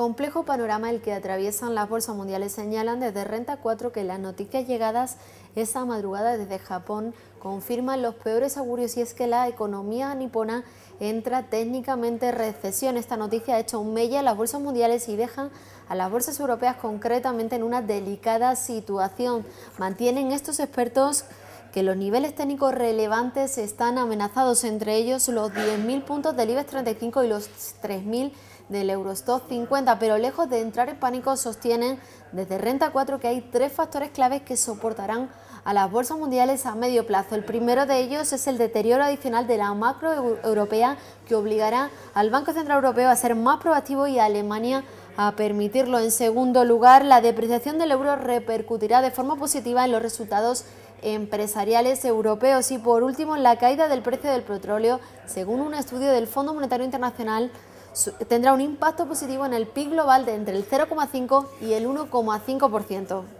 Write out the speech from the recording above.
Complejo panorama el que atraviesan las bolsas mundiales señalan desde Renta 4 que las noticias llegadas esa madrugada desde Japón confirman los peores augurios y es que la economía nipona entra técnicamente en recesión. Esta noticia ha hecho un mella a las bolsas mundiales y deja a las bolsas europeas concretamente en una delicada situación. Mantienen estos expertos que los niveles técnicos relevantes están amenazados, entre ellos los 10.000 puntos del IBEX 35 y los 3.000 del Eurostock 50, pero lejos de entrar en pánico sostienen desde Renta 4 que hay tres factores claves que soportarán a las bolsas mundiales a medio plazo. El primero de ellos es el deterioro adicional de la macroeuropea que obligará al Banco Central Europeo a ser más proactivo y a Alemania a a permitirlo. En segundo lugar, la depreciación del euro repercutirá de forma positiva en los resultados empresariales europeos y por último la caída del precio del petróleo, según un estudio del Fondo Monetario Internacional, tendrá un impacto positivo en el PIB global de entre el 0,5 y el 1,5%.